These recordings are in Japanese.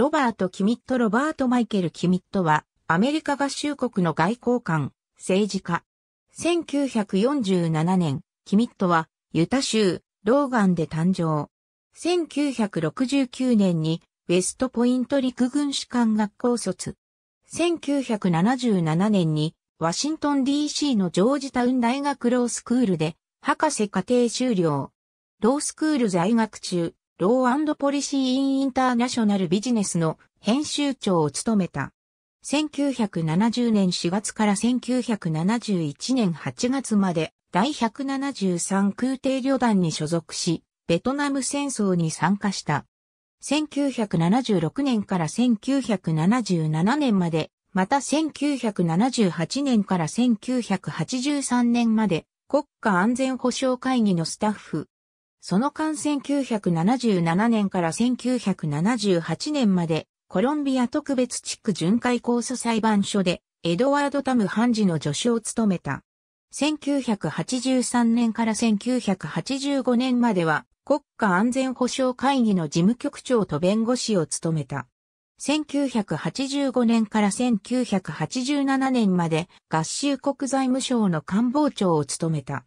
ロバート・キミット・ロバート・マイケル・キミットは、アメリカ合衆国の外交官、政治家。1947年、キミットは、ユタ州、ローガンで誕生。1969年に、ウェストポイント陸軍士官学校卒。1977年に、ワシントン DC のジョージタウン大学ロースクールで、博士課程修了。ロースクール在学中、ローポリシー・イン・インターナショナル・ビジネスの編集長を務めた。1970年4月から1971年8月まで第173空挺旅団に所属し、ベトナム戦争に参加した。1976年から1977年まで、また1978年から1983年まで、国家安全保障会議のスタッフ、その間1977年から1978年まで、コロンビア特別地区巡回控訴裁判所で、エドワード・タム判事の助手を務めた。1983年から1985年までは、国家安全保障会議の事務局長と弁護士を務めた。1985年から1987年まで合衆国財務省の官房長を務めた。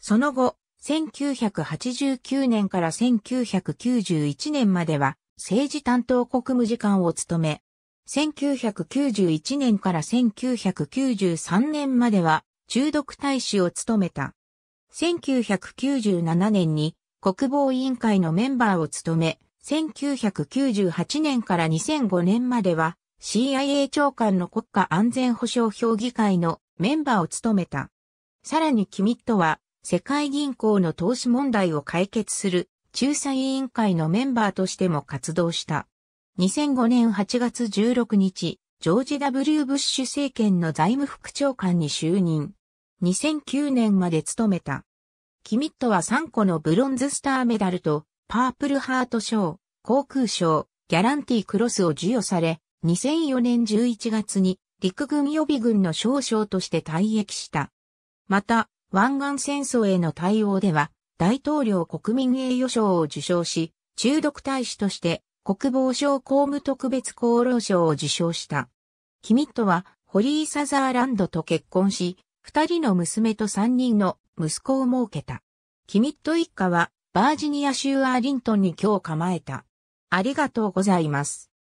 その後、1989年から1991年までは政治担当国務次官を務め、1991年から1993年までは中毒大使を務めた。1997年に国防委員会のメンバーを務め、1998年から2005年までは CIA 長官の国家安全保障評議会のメンバーを務めた。さらにキミットは世界銀行の投資問題を解決する仲裁委員会のメンバーとしても活動した。2005年8月16日、ジョージ・ W・ ブッシュ政権の財務副長官に就任。2009年まで務めた。キミットは3個のブロンズスターメダルと、パープルハート賞、航空賞、ギャランティークロスを授与され、2004年11月に陸軍予備軍の少将として退役した。また、湾岸戦争への対応では、大統領国民栄誉賞を受賞し、中毒大使として国防省公務特別功労賞を受賞した。キミットはホリー・サザーランドと結婚し、二人の娘と三人の息子を設けた。キミット一家はバージニア州アーリントンに今日構えた。ありがとうございます。